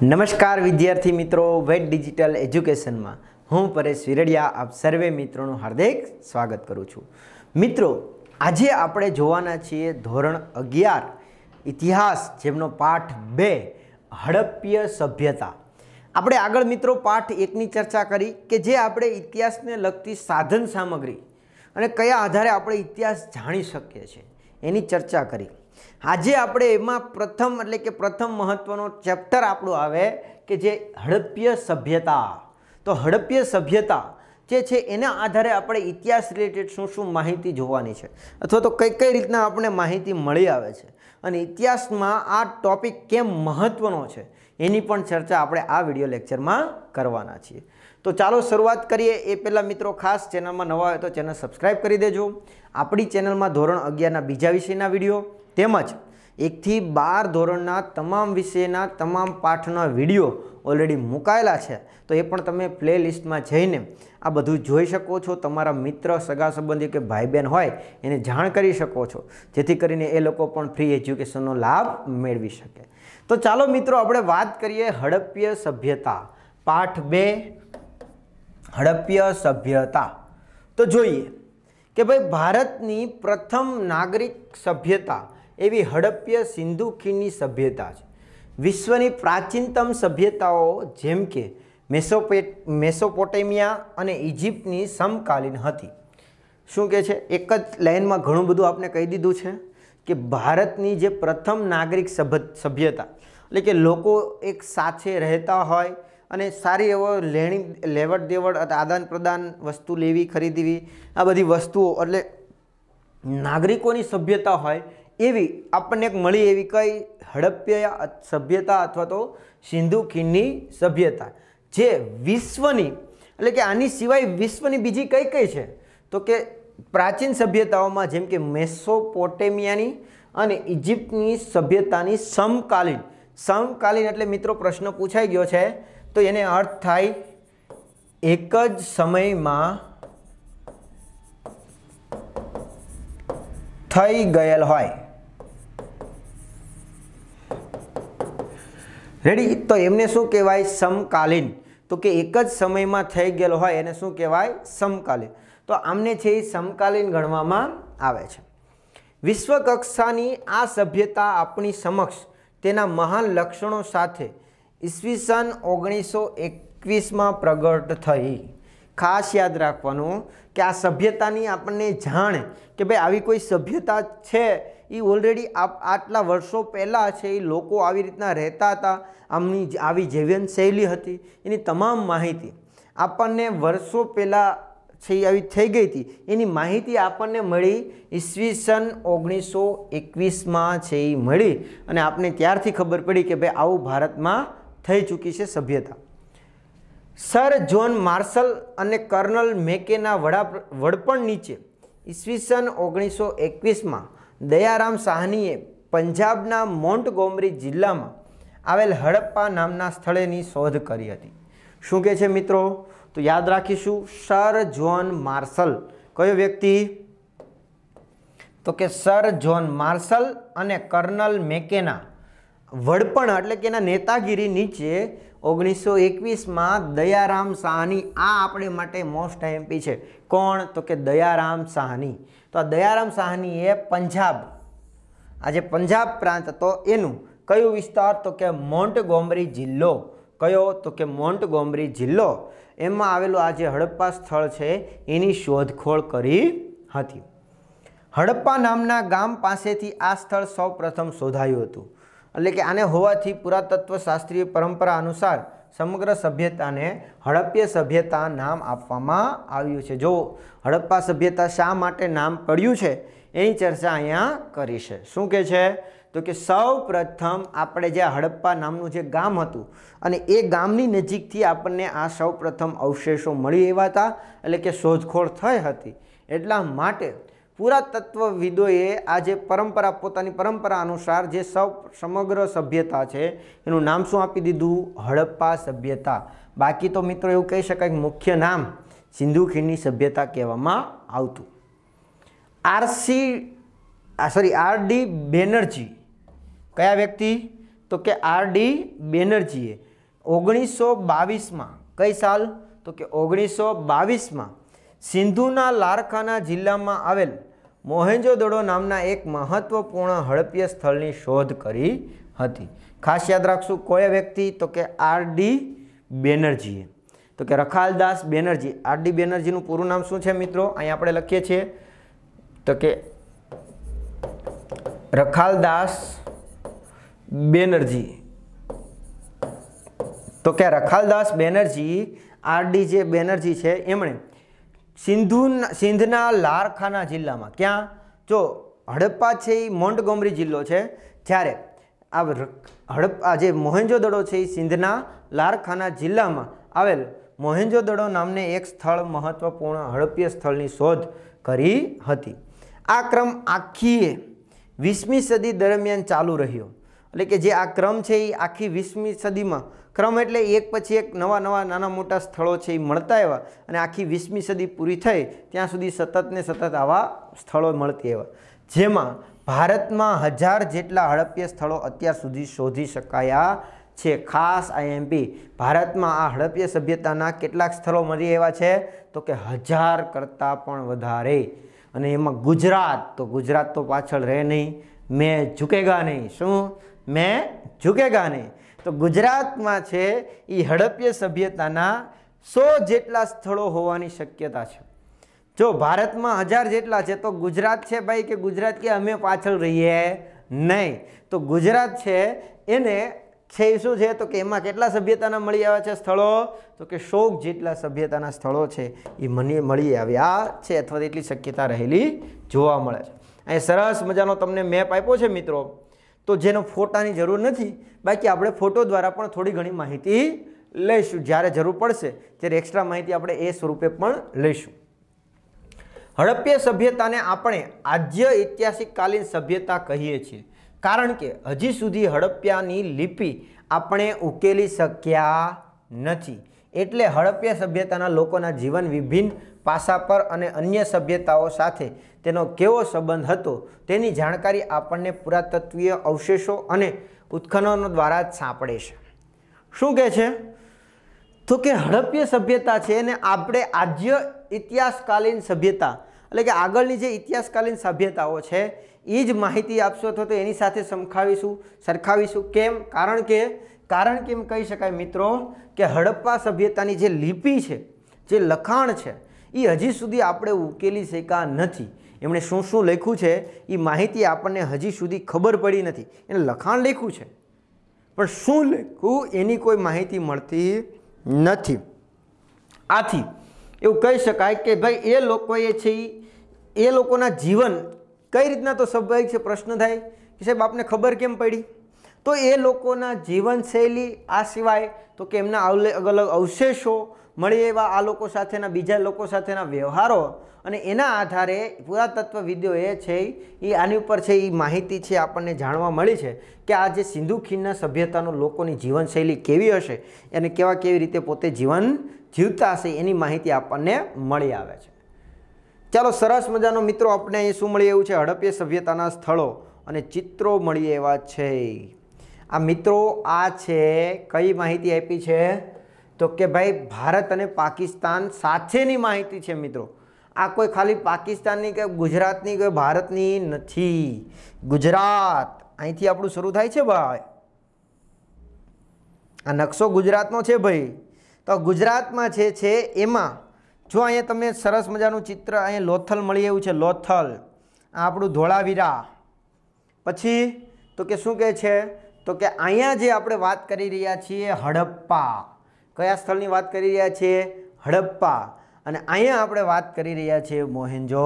નમસ્કાર વિદ્યાર્થી મિત્રો વેટ ડિજિટલ એજ્યુકેશનમાં હું પરેશ વિરડિયા આપ સર્વે મિત્રોનું હાર્દિક સ્વાગત કરું છું મિત્રો આજે આપણે જોવાના છીએ ધોરણ અગિયાર ઇતિહાસ જેમનો પાઠ બે હડપ્ય સભ્યતા આપણે આગળ મિત્રો પાઠ એકની ચર્ચા કરી કે જે આપણે ઇતિહાસને લગતી સાધન સામગ્રી અને કયા આધારે આપણે ઇતિહાસ જાણી શકીએ છીએ એની ચર્ચા કરી આજે આપણે એમાં પ્રથમ એટલે કે પ્રથમ મહત્ત્વનો ચેપ્ટર આપણું આવે કે જે હડપ્ય સભ્યતા તો હડપ્ય સભ્યતા જે છે એના આધારે આપણે ઇતિહાસ રિલેટેડ શું શું માહિતી જોવાની છે અથવા તો કઈ કઈ રીતના આપણને માહિતી મળી આવે છે અને ઇતિહાસમાં આ ટોપિક કેમ મહત્ત્વનો છે એની પણ ચર્ચા આપણે આ વિડિયો લેક્ચરમાં કરવાના છીએ તો ચાલો શરૂઆત કરીએ એ પહેલાં મિત્રો ખાસ ચેનલમાં નવા હોય તો ચેનલ સબસ્ક્રાઈબ કરી દેજો આપણી ચેનલમાં ધોરણ અગિયારના બીજા વિષયના વિડીયો તેમજ એકથી બાર ધોરણના તમામ વિષયના તમામ પાઠના વિડીયો ઓલરેડી મુકાયેલા છે તો એ પણ તમે પ્લેલિસ્ટમાં જઈને આ બધું જોઈ શકો છો તમારા મિત્ર સગા સંબંધી કે ભાઈ બહેન હોય એને જાણ કરી શકો છો જેથી કરીને એ લોકો પણ ફ્રી એજ્યુકેશનનો લાભ મેળવી શકે તો ચાલો મિત્રો આપણે વાત કરીએ હડપ્ય સભ્યતા પાઠ બે હડપ્ય સભ્યતા તો જોઈએ કે ભાઈ ભારતની પ્રથમ નાગરિક સભ્યતા એવી હડપ્ય સિંધુ ખીણની સભ્યતા છે વિશ્વની પ્રાચીનતમ સભ્યતાઓ જેમ કે મેસોપેટ મેસોપોટેમિયા અને ઇજિપ્તની સમકાલીન હતી શું કહે છે એક જ લાઇનમાં ઘણું બધું આપણે કહી દીધું છે કે ભારતની જે પ્રથમ નાગરિક સભ્યતા એટલે કે લોકો એક સાથે રહેતા હોય અને સારી એવો લેણી લેવડ દેવડ આદાન પ્રદાન વસ્તુ લેવી ખરીદવી આ બધી વસ્તુઓ એટલે નાગરિકોની સભ્યતા હોય એવી આપણને એક મળી એવી કઈ હડપ્ય સભ્યતા અથવા તો સિંધુ ખીણની સભ્યતા જે વિશ્વની એટલે કે આની સિવાય વિશ્વની બીજી કઈ કઈ છે તો કે પ્રાચીન સભ્યતાઓમાં જેમ કે મેસોપોટેમિયાની અને ઇજિપ્તની સભ્યતાની સમકાલીન સમકાલીન એટલે મિત્રો પ્રશ્ન પૂછાઈ ગયો છે તો એને અર્થ થાય એક જ સમયમાં થઈ ગયેલ હોય રેડી તો એમને શું કહેવાય સમકાલીન તો કે એક જ સમયમાં થઈ ગયેલો હોય એને શું કહેવાય સમકાલીન તો આમને છે એ સમકાલીન ગણવામાં આવે છે વિશ્વ કક્ષાની આ સભ્યતા આપણી સમક્ષ તેના મહાન લક્ષણો સાથે ઈસવીસન ઓગણીસો એકવીસમાં પ્રગટ થઈ ખાસ યાદ રાખવાનું કે આ સભ્યતાની આપણને જાણ કે ભાઈ આવી કોઈ સભ્યતા છે એ ઓલરેડી આટલા વર્ષો પહેલાં છે એ લોકો આવી રીતના રહેતા હતા આમની આવી જીવન શૈલી હતી એની તમામ માહિતી આપણને વર્ષો પહેલાં છે એ આવી થઈ ગઈ હતી એની માહિતી આપણને મળી ઈસવીસન ઓગણીસો એકવીસમાં છે એ મળી અને આપણે ત્યારથી ખબર પડી કે ભાઈ આવું ભારતમાં થઈ ચૂકી છે સભ્યતા સર જ્હોન માર્શલ અને કર્નલ મેકેના વડા વડપણ નીચે ઈસવીસન ઓગણીસો એકવીસમાં દયારામ સાહનીએ પંજાબના મોન્ટ ગોમરી જિલ્લામાં આવેલ હડપ્પા નામના સ્થળેની શોધ કરી હતી શું કહે છે મિત્રો તો યાદ રાખીશું સર જ્હોન માર્શલ કયો વ્યક્તિ તો કે સર જોન માર્શલ અને કર્નલ મેકેના વડપણ એટલે કે એના નેતાગીરી નીચે ઓગણીસો એકવીસમાં દયારામ સાહની આ આપણે માટે મોસ્ટ એમપી છે કોણ તો કે દયારામ સાહની તો આ દયારામ સાહનીએ પંજાબ આજે પંજાબ પ્રાંત હતો એનું કયું વિસ્તાર તો કે મોન્ટ જિલ્લો કયો તો કે મોન્ટ જિલ્લો એમાં આવેલું આ જે હડપ્પા સ્થળ છે એની શોધખોળ કરી હતી હડપ્પા નામના ગામ પાસેથી આ સ્થળ સૌપ્રથમ શોધાયું હતું એટલે કે આને હોવાથી પુરાતત્વ શાસ્ત્રીય પરંપરા અનુસાર સમગ્ર સભ્યતાને હડપ્ય સભ્યતા નામ આપવામાં આવ્યું છે જો હડપ્પા સભ્યતા શા માટે નામ પડ્યું છે એની ચર્ચા અહીંયા કરી છે શું કહે છે તો કે સૌ પ્રથમ આપણે જે હડપ્પા નામનું જે ગામ હતું અને એ ગામની નજીકથી આપણને આ સૌ પ્રથમ અવશેષો મળી આવ્યા હતા એટલે કે શોધખોળ થઈ હતી એટલા માટે પુરાતત્વવિદોએ આ જે પરંપરા પોતાની પરંપરા અનુસાર જે સૌ સમગ્ર સભ્યતા છે એનું નામ શું આપી દીધું હડપ્પા સભ્યતા બાકી તો મિત્રો એવું કહી શકાય મુખ્ય નામ સિંધુ ખીણની સભ્યતા કહેવામાં આવતું આરસી આ સોરી આર ડી બેનર્જી કયા વ્યક્તિ તો કે આર ડી બેનર્જીએ ઓગણીસો બાવીસમાં કઈ સાલ તો કે ઓગણીસો બાવીસમાં સિંધુના લારખાના જિલ્લામાં આવેલ મોહેંજોદડો નામના એક મહત્વપૂર્ણ હડપ્ય સ્થળની શોધ કરી હતી ખાસ યાદ રાખશું કોઈ વ્યક્તિ તો કે આર ડી બેનર્જીએ તો કે રખાલદાસ બેનર્જી આર ડી બેનર્જીનું પૂરું નામ શું છે મિત્રો અહીં આપણે લખીએ છીએ તો કે રખાલદાસ બેનર્જી તો કે રખાલદાસ બેનર્જી આર ડી જે બેનર્જી છે એમણે સિંધુ સિંધના લારખાના જિલ્લામાં ક્યાં જો હડપ્પા છે એ મોન્ટગોમરી જિલ્લો છે જ્યારે આ હડપ્પા જે મોહેન્જોદડો છે એ સિંધના લારખાના જિલ્લામાં આવેલ મોહેન્જોદડો નામને એક સ્થળ મહત્વપૂર્ણ હડપ્પીય સ્થળની શોધ કરી હતી આ ક્રમ આખીએ વીસમી સદી દરમિયાન ચાલુ રહ્યો એટલે કે જે આ ક્રમ છે એ આખી વીસમી સદીમાં ક્રમ એટલે એક પછી એક નવા નવા નાના મોટા સ્થળો છે એ મળતા આવ્યા અને આખી વીસમી સદી પૂરી થઈ ત્યાં સુધી સતતને સતત આવા સ્થળો મળતી આવ્યા જેમાં ભારતમાં હજાર જેટલા હડપ્ય સ્થળો અત્યાર સુધી શોધી શકાયા છે ખાસ આઈએમપી ભારતમાં આ હડપ્ય સભ્યતાના કેટલાક સ્થળો મળી એવા છે તો કે હજાર કરતાં પણ વધારે અને એમાં ગુજરાત તો ગુજરાત તો પાછળ રહે નહીં મેં ઝૂકેગા નહીં શું મેં ઝૂકેગા નહીં તો ગુજરાતમાં છે એ હડપ્ય સભ્યતાના સો જેટલા સ્થળો હોવાની શક્યતા છે જો ભારતમાં હજાર જેટલા છે તો ગુજરાત છે ભાઈ કે ગુજરાત કે અમે પાછળ રહીએ નહીં તો ગુજરાત છે એને છે શું છે તો કે એમાં કેટલા સભ્યતાના મળી આવ્યા છે સ્થળો તો કે શોક જેટલા સભ્યતાના સ્થળો છે એ મને મળી આવ્યા છે અથવા એટલી શક્યતા રહેલી જોવા મળે છે અહીં સરસ મજાનો તમને મેપ આપ્યો છે મિત્રો તો જેનો ફોટાની જરૂર નથી બાકી આપણે ફોટો દ્વારા પણ થોડી ઘણી માહિતી લઈશું જ્યારે જરૂર પડશે ત્યારે એક્સ્ટ્રા માહિતી આપણે એ સ્વરૂપે પણ લઈશું હડપ્ય સભ્યતાને આપણે આજ્ય ઐતિહાસિક કાલીન સભ્યતા કહીએ છીએ કારણ કે હજી સુધી હડપ્યાની લિપિ આપણે ઉકેલી શક્યા નથી એટલે હડપ્ય સભ્યતાના લોકોના જીવન વિભિન્ન પાસા પર અને અન્ય સભ્યતાઓ સાથે તેનો કેવો સંબંધ હતો તેની જાણકારી આપણને પુરાતત્વીય અવશેષો અને ઉત્ખનનો દ્વારા જ સાંપડે છે શું કહે છે તો કે હડપ્ય સભ્યતા છે એને આપણે આજ્ય ઇતિહાસકાલીન સભ્યતા એટલે કે આગળની જે ઇતિહાસકાલીન સભ્યતાઓ છે એ જ માહિતી આપશો અથવા તો એની સાથે સમખાવીશું સરખાવીશું કેમ કારણ કે કારણ કે એમ કહી શકાય મિત્રો કે હડપ્પા સભ્યતાની જે લિપિ છે જે લખાણ છે એ હજી સુધી આપણે ઉકેલી શક્યા નથી એમણે શું શું લખ્યું છે એ માહિતી આપણને હજી સુધી ખબર પડી નથી એને લખાણ લખ્યું છે પણ શું લખ્યું એની કોઈ માહિતી મળતી નથી આથી એવું કહી શકાય કે ભાઈ એ લોકોએ છે એ લોકોના જીવન કઈ રીતના તો સ્વાભાવિક છે પ્રશ્ન થાય કે સાહેબ આપને ખબર કેમ પડી તો એ લોકોના જીવનશૈલી આ સિવાય તો કે એમના અલગ અલગ અવશેષો મળી એવા આ લોકો સાથેના બીજા લોકો સાથેના વ્યવહારો અને એના આધારે પુરાતત્વવિદ્યો એ છે એ આની ઉપર છે એ માહિતી છે આપણને જાણવા મળી છે કે આ જે સિંધુ ખીણના સભ્યતાનો લોકોની જીવનશૈલી કેવી હશે અને કેવા કેવી રીતે પોતે જીવન જીવતા હશે એની માહિતી આપણને મળી આવે છે ચાલો સરસ મજાનો મિત્રો આપણે અહીં શું મળી એવું છે હડપ્ય સભ્યતાના સ્થળો અને ચિત્રો મળી એવા છે આ મિત્રો આ છે કઈ માહિતી આપી છે તો કે ભાઈ ભારત અને પાકિસ્તાન સાથેની માહિતી છે મિત્રો આ કોઈ ખાલી પાકિસ્તાનની કે ગુજરાતની કે ભારતની નથી ગુજરાત અહીંથી આપણું શરૂ થાય છે ભાઈ આ નકશો ગુજરાતનો છે ભાઈ તો ગુજરાતમાં જે છે એમાં જો અહીંયા તમે સરસ મજાનું ચિત્ર અહીંયા લોથલ મળી એવું છે લોથલ આ આપણું ધોળાવીરા પછી તો કે શું કહે છે તો કે અહીંયા જે આપણે વાત કરી રહ્યા છીએ હડપ્પા કયા સ્થળની વાત કરી રહ્યા છીએ હડપ્પા અને અહીંયા આપણે વાત કરી રહ્યા છીએ મોહેન્જો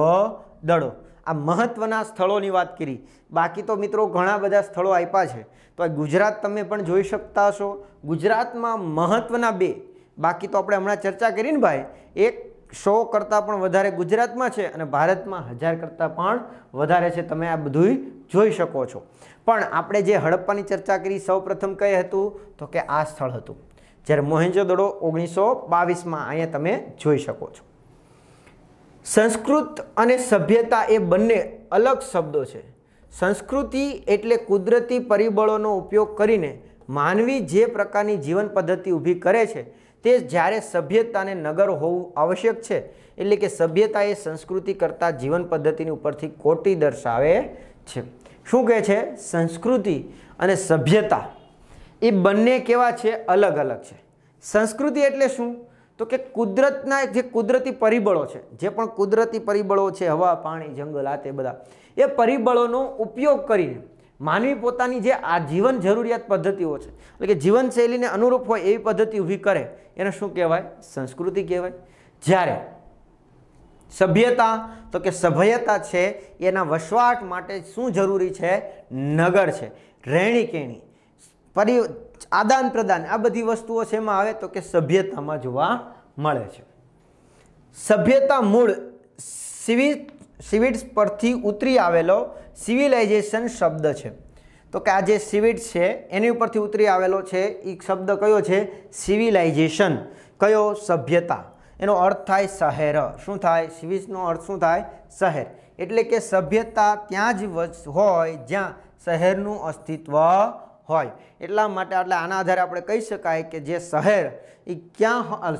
દડો આ મહત્ત્વના સ્થળોની વાત કરી બાકી તો મિત્રો ઘણા બધા સ્થળો આપ્યા છે તો ગુજરાત તમે પણ જોઈ શકતા હશો ગુજરાતમાં મહત્ત્વના બે બાકી તો આપણે હમણાં ચર્ચા કરીને ભાઈ એક સો કરતાં પણ વધારે ગુજરાતમાં છે અને ભારતમાં હજાર કરતાં પણ વધારે છે તમે આ બધું જોઈ શકો છો પણ આપણે જે હડપ્પાની ચર્ચા કરી સૌ પ્રથમ કઈ હતું તો કે આ સ્થળ હતું જ્યારે મોહેન્જો દડો ઓગણીસો બાવીસમાં અહીંયા તમે જોઈ શકો છો સંસ્કૃત અને સભ્યતા એ બંને અલગ શબ્દો છે સંસ્કૃતિ એટલે કુદરતી પરિબળોનો ઉપયોગ કરીને માનવી જે પ્રકારની જીવન પદ્ધતિ ઊભી કરે છે તે જ્યારે સભ્યતાને નગર હોવું આવશ્યક છે એટલે કે સભ્યતા એ સંસ્કૃતિ કરતાં જીવન પદ્ધતિની ઉપરથી કોટી દર્શાવે છે શું કહે છે સંસ્કૃતિ અને સભ્યતા એ બંને કેવા છે અલગ અલગ છે સંસ્કૃતિ એટલે શું તો કે કુદરતના જે કુદરતી પરિબળો છે જે પણ કુદરતી પરિબળો છે હવા પાણી જંગલ આ તે બધા એ પરિબળોનો ઉપયોગ કરીને માનવી પોતાની જે આ જીવન જરૂરિયાત પદ્ધતિઓ છે એટલે કે જીવનશૈલીને અનુરૂપ હોય એવી પદ્ધતિ ઊભી કરે એને શું કહેવાય સંસ્કૃતિ કહેવાય જ્યારે સભ્યતા તો કે સભ્યતા છે એના વસવાટ માટે શું જરૂરી છે નગર છે રહેણી કેણી પરિ આદાન પ્રદાન આ બધી વસ્તુઓ છે એમાં આવે તો કે સભ્યતામાં જોવા મળે છે સભ્યતા મૂળ સિવિક સિવિડ્સ પરથી ઉતરી આવેલો સિવિલાઇઝેશન શબ્દ છે તો કે આ જે સિવિડ્સ છે એની ઉપરથી ઉતરી આવેલો છે એ શબ્દ કયો છે સિવિલાઇઝેશન કયો સભ્યતા એનો અર્થ થાય શહેર શું થાય સિવિટ્સનો અર્થ શું થાય શહેર એટલે કે સભ્યતા ત્યાં જ હોય જ્યાં શહેરનું અસ્તિત્વ હોય એટલા માટે એટલે આના આધારે આપણે કહી શકાય કે જે શહેર એ ક્યાં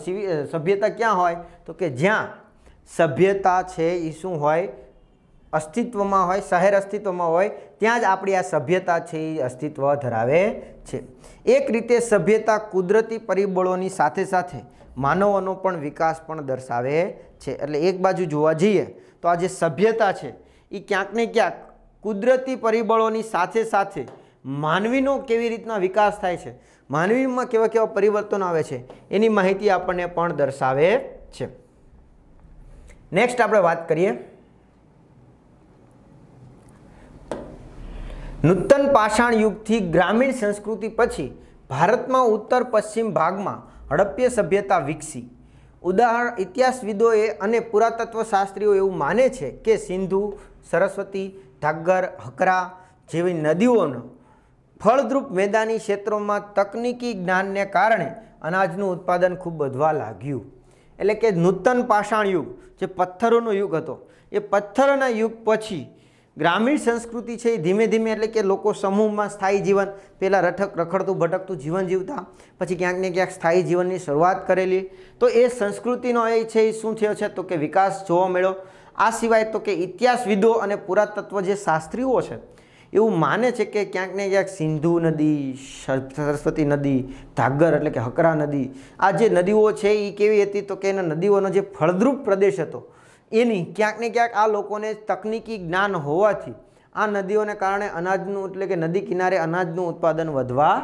સભ્યતા ક્યાં હોય તો કે જ્યાં સભ્યતા છે એ શું હોય અસ્તિત્વમાં હોય શહેર અસ્તિત્વમાં હોય ત્યાં જ આપણી આ સભ્યતા છે એ અસ્તિત્વ ધરાવે છે એક રીતે સભ્યતા કુદરતી પરિબળોની સાથે સાથે માનવોનો પણ વિકાસ પણ દર્શાવે છે એટલે એક બાજુ જોવા જઈએ તો આ જે સભ્યતા છે એ ક્યાંક ને ક્યાંક કુદરતી પરિબળોની સાથે સાથે માનવીનો કેવી રીતના વિકાસ થાય છે માનવીમાં કેવા કેવા પરિવર્તન આવે છે એની માહિતી આપણને પણ દર્શાવે છે નેક્સ્ટ આપણે વાત કરીએ નૂતન પાષાણ યુગથી ગ્રામીણ સંસ્કૃતિ પછી ભારતમાં ઉત્તર પશ્ચિમ ભાગમાં હડપ્ય સભ્યતા વિકસી ઉદાહરણ ઇતિહાસવિદોએ અને પુરાતત્વશાસ્ત્રીઓ એવું માને છે કે સિંધુ સરસ્વતી ઘાગર હકરા જેવી નદીઓનો ફળદ્રુપ મેદાની ક્ષેત્રોમાં તકનિકી જ્ઞાનને કારણે અનાજનું ઉત્પાદન ખૂબ વધવા લાગ્યું એટલે કે નૂતન પાષાણ યુગ જે પથ્થરોનો યુગ હતો એ પથ્થરના યુગ પછી ગ્રામીણ સંસ્કૃતિ છે એ ધીમે ધીમે એટલે કે લોકો સમૂહમાં સ્થાયી જીવન પહેલાં રઠક રખડતું ભટકતું જીવન જીવતા પછી ક્યાંક ને ક્યાંક સ્થાયી જીવનની શરૂઆત કરેલી તો એ સંસ્કૃતિનો એ છે એ શું થયો છે તો કે વિકાસ જોવા મળ્યો આ સિવાય તો કે ઇતિહાસવિદો અને પુરાતત્વ જે શાસ્ત્રીઓ છે એવું માને છે કે ક્યાંક ને ક્યાંક સિંધુ નદી સરસ્વતી નદી ધાગર એટલે કે હકરા નદી આ જે નદીઓ છે એ કેવી હતી તો કે એના નદીઓનો જે ફળદ્રુપ પ્રદેશ હતો એની ક્યાંક ને ક્યાંક આ લોકોને તકનિકી જ્ઞાન હોવાથી આ નદીઓને કારણે અનાજનું એટલે કે નદી કિનારે અનાજનું ઉત્પાદન વધવા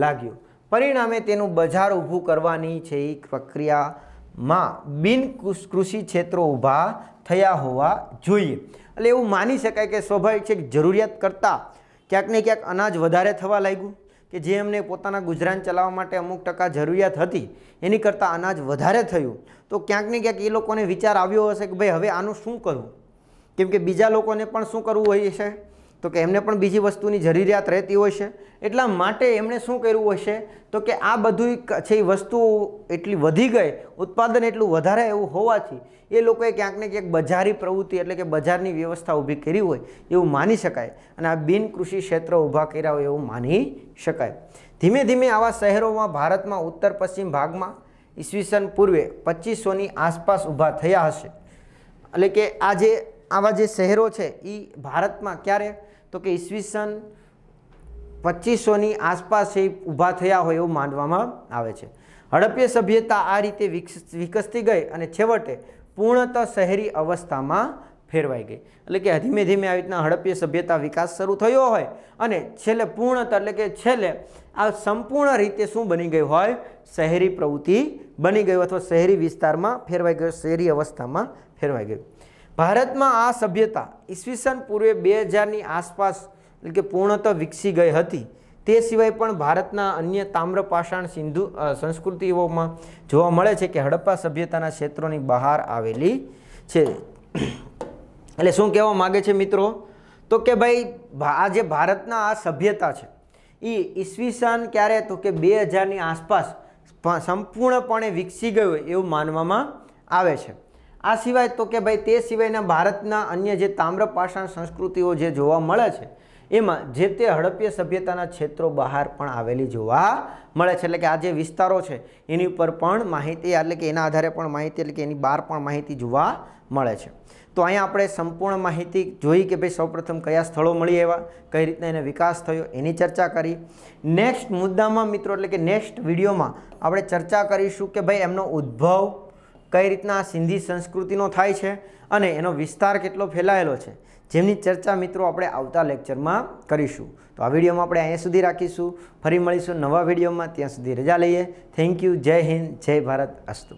લાગ્યું પરિણામે તેનું બજાર ઊભું કરવાની છે એ પ્રક્રિયામાં બિન કૃષિ ક્ષેત્રો ઊભા થયા હોવા જોઈએ એટલે એવું માની શકાય કે સ્વાભાવિક છે કે જરૂરિયાત કરતાં ક્યાંક ને ક્યાંક અનાજ વધારે થવા લાગ્યું કે જે એમને પોતાના ગુજરાન ચલાવવા માટે અમુક ટકા જરૂરિયાત હતી એની કરતાં અનાજ વધારે થયું તો ક્યાંક ને ક્યાંક એ લોકોને વિચાર આવ્યો હશે કે ભાઈ હવે આનું શું કરવું કેમ કે બીજા લોકોને પણ શું કરવું હોય છે તો કે એમને પણ બીજી વસ્તુની જરૂરિયાત રહેતી હોય છે એટલા માટે એમણે શું કર્યું હશે તો કે આ બધું છે એ વસ્તુઓ એટલી વધી ગઈ ઉત્પાદન એટલું વધારે એવું હોવાથી એ લોકોએ ક્યાંક ને ક્યાંક બજારી પ્રવૃત્તિ એટલે કે બજારની વ્યવસ્થા ઊભી કરી હોય એવું માની શકાય અને આ બિન કૃષિ ક્ષેત્ર ઊભા કર્યા હોય એવું માની શકાય ધીમે ધીમે આવા શહેરોમાં ભારતમાં ઉત્તર પશ્ચિમ ભાગમાં ઈસવીસન પૂર્વે પચીસોની આસપાસ ઊભા થયા હશે એટલે કે આ જે આવા જે શહેરો છે એ ભારતમાં ક્યારે તો કે ઈસવીસન પચીસોની આસપાસ એ ઊભા થયા હોય એવું માનવામાં આવે છે હડપ્ય સભ્યતા આ રીતે વિકસતી ગઈ અને છેવટે પૂર્ણતઃ શહેરી અવસ્થામાં ફેરવાઈ ગઈ એટલે કે ધીમે ધીમે આવી રીતના હડપ્ય સભ્યતા વિકાસ શરૂ થયો હોય અને છેલ્લે પૂર્ણતઃ એટલે કે છેલ્લે આ સંપૂર્ણ રીતે શું બની ગયું હોય શહેરી પ્રવૃત્તિ બની ગયું અથવા શહેરી વિસ્તારમાં ફેરવાઈ ગયો શહેરી અવસ્થામાં ફેરવાઈ ગયું ભારતમાં આ સભ્યતા ઈસવીસન પૂર્વે બે હજારની આસપાસ એટલે કે પૂર્ણતઃ વિકસી ગઈ હતી તે સિવાય પણ ભારતના અન્ય તામ્રપાષાણ સિંધુ સંસ્કૃતિઓમાં જોવા મળે છે કે હડપ્પા સભ્યતાના ક્ષેત્રોની બહાર આવેલી છે એટલે શું કહેવા માગે છે મિત્રો તો કે ભાઈ આ જે ભારતના આ સભ્યતા છે એ ઈસવીસન ક્યારે તો કે બે હજારની આસપાસ સંપૂર્ણપણે વિકસી ગયું એવું માનવામાં આવે છે આ સિવાય તો કે ભાઈ તે સિવાયના ભારતના અન્ય જે તામ્રપાષાણ સંસ્કૃતિઓ જે જોવા મળે છે એમાં જે તે હડપ્ય સભ્યતાના ક્ષેત્રો બહાર પણ આવેલી જોવા મળે છે એટલે કે આ જે વિસ્તારો છે એની ઉપર પણ માહિતી એટલે કે એના આધારે પણ માહિતી એટલે કે એની બહાર પણ માહિતી જોવા મળે છે તો અહીંયા આપણે સંપૂર્ણ માહિતી જોઈ કે ભાઈ સૌપ્રથમ કયા સ્થળો મળી એવા કઈ રીતના એનો વિકાસ થયો એની ચર્ચા કરી નેક્સ્ટ મુદ્દામાં મિત્રો એટલે કે નેક્સ્ટ વિડીયોમાં આપણે ચર્ચા કરીશું કે ભાઈ એમનો ઉદ્ભવ કઈ રીતના સિંધી સંસ્કૃતિનો થાય છે અને એનો વિસ્તાર કેટલો ફેલાયેલો છે જેમની ચર્ચા મિત્રો આપણે આવતા લેક્ચરમાં કરીશું તો આ વિડીયોમાં આપણે અહીંયા સુધી રાખીશું ફરી મળીશું નવા વિડીયોમાં ત્યાં સુધી રજા લઈએ થેન્ક યુ જય હિન્દ જય ભારત અસ્તુ